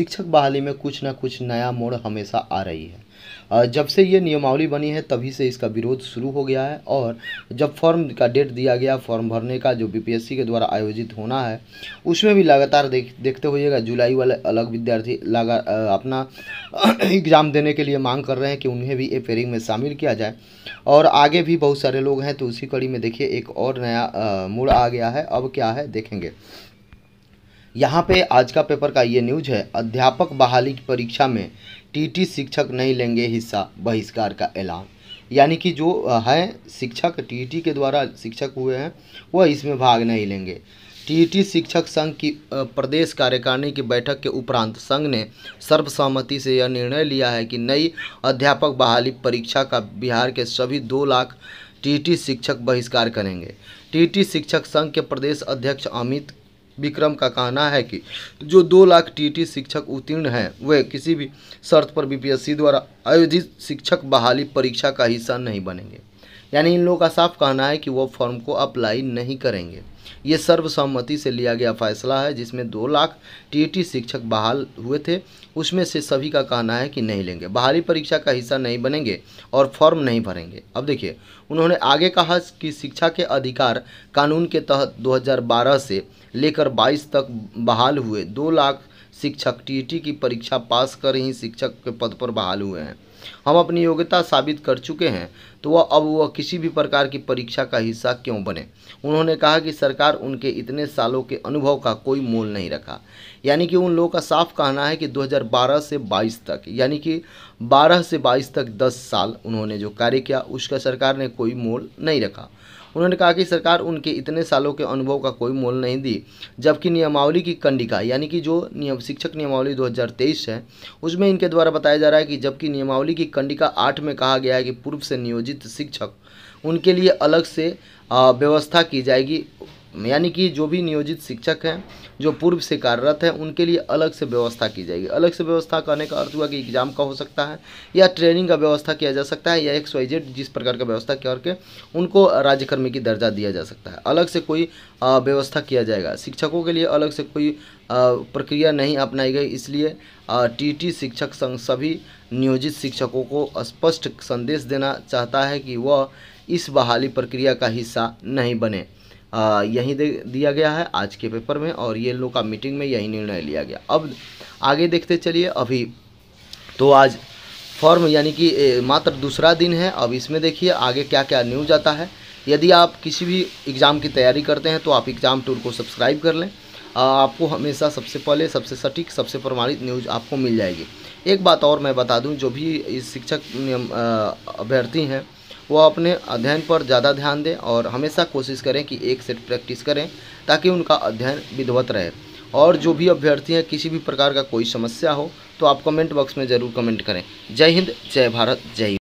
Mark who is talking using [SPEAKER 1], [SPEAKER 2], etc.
[SPEAKER 1] शिक्षक बहाली में कुछ ना कुछ नया मोड़ हमेशा आ रही है जब से ये नियमावली बनी है तभी से इसका विरोध शुरू हो गया है और जब फॉर्म का डेट दिया गया फॉर्म भरने का जो बीपीएससी के द्वारा आयोजित होना है उसमें भी लगातार देख देखते हुएगा जुलाई वाले अलग विद्यार्थी लगा अपना एग्ज़ाम देने के लिए मांग कर रहे हैं कि उन्हें भी ए पेयरिंग में शामिल किया जाए और आगे भी बहुत सारे लोग हैं तो उसी कड़ी में देखिए एक और नया मोड़ आ गया है अब क्या है देखेंगे यहाँ पे आज का पेपर का ये न्यूज है अध्यापक बहाली की परीक्षा में टीटी शिक्षक नहीं लेंगे हिस्सा बहिष्कार का ऐलान यानी कि जो है शिक्षक टीटी के द्वारा शिक्षक हुए हैं वह इसमें भाग नहीं लेंगे टीटी शिक्षक संघ की प्रदेश कार्यकारिणी की बैठक के उपरांत संघ ने सर्वसहमति से यह निर्णय लिया है कि नई अध्यापक बहाली परीक्षा का बिहार के सभी दो लाख टीटी शिक्षक बहिष्कार करेंगे टीटी शिक्षक संघ के प्रदेश अध्यक्ष अमित विक्रम का कहना है कि जो दो लाख टीटी शिक्षक उत्तीर्ण हैं वे किसी भी शर्त पर बीपीएससी द्वारा आयोजित शिक्षक बहाली परीक्षा का हिस्सा नहीं बनेंगे यानी इन लोगों का साफ कहना है कि वो फॉर्म को अप्लाई नहीं करेंगे ये सर्वसम्मति से लिया गया फैसला है जिसमें दो लाख टी शिक्षक बहाल हुए थे उसमें से सभी का कहना है कि नहीं लेंगे बाहरी परीक्षा का हिस्सा नहीं बनेंगे और फॉर्म नहीं भरेंगे अब देखिए उन्होंने आगे कहा कि शिक्षा के अधिकार कानून के तहत 2012 से लेकर 22 तक बहाल हुए दो लाख शिक्षक टी की परीक्षा पास कर ही शिक्षक के पद पर बहाल हुए हैं हम अपनी योग्यता साबित कर चुके हैं तो वह अब वह किसी भी प्रकार की परीक्षा का हिस्सा क्यों बने उन्होंने कहा कि सरकार उनके इतने सालों के अनुभव का कोई मोल नहीं रखा यानी कि उन लोगों का साफ कहना है कि 2012 से 22 तक यानी कि 12 से 22 तक 10 साल उन्होंने जो कार्य किया उसका सरकार ने कोई मोल नहीं रखा उन्होंने कहा कि सरकार उनके इतने सालों के अनुभव का कोई मोल नहीं दी जबकि नियमावली की कंडिका यानी कि जो नियम शिक्षक नियमावली 2023 है उसमें इनके द्वारा बताया जा रहा है कि जबकि नियमावली नौकरी की कंडिका आठ में कहा गया है कि पूर्व से नियोजित शिक्षक उनके लिए अलग से व्यवस्था की जाएगी यानी कि जो भी नियोजित शिक्षक हैं जो पूर्व से कार्यरत हैं उनके लिए अलग से व्यवस्था की जाएगी अलग से व्यवस्था करने का अर्थ हुआ कि एग्जाम का हो सकता है या ट्रेनिंग का व्यवस्था किया जा सकता है या एक्स वाई जेड जिस प्रकार का व्यवस्था करके उनको राज्यकर्मी की दर्जा दिया जा सकता है अलग से कोई व्यवस्था किया जाएगा शिक्षकों के लिए अलग से कोई प्रक्रिया नहीं अपनाई गई इसलिए टी शिक्षक संघ सभी नियोजित शिक्षकों को स्पष्ट संदेश देना चाहता है कि वह इस बहाली प्रक्रिया का हिस्सा नहीं बने यहीं दे दिया गया है आज के पेपर में और ये लोग का मीटिंग में यही निर्णय लिया गया अब आगे देखते चलिए अभी तो आज फॉर्म यानी कि मात्र दूसरा दिन है अब इसमें देखिए आगे क्या क्या न्यूज आता है यदि आप किसी भी एग्ज़ाम की तैयारी करते हैं तो आप एग्ज़ाम टूर को सब्सक्राइब कर लें आपको हमेशा सबसे पहले सबसे सटीक सबसे प्रमाणित न्यूज आपको मिल जाएगी एक बात और मैं बता दूं जो भी इस शिक्षक अभ्यर्थी हैं वो अपने अध्ययन पर ज़्यादा ध्यान दें और हमेशा कोशिश करें कि एक सेट प्रैक्टिस करें ताकि उनका अध्ययन विधवत रहे और जो भी अभ्यर्थी हैं किसी भी प्रकार का कोई समस्या हो तो आप कमेंट बॉक्स में ज़रूर कमेंट करें जय हिंद जय भारत जय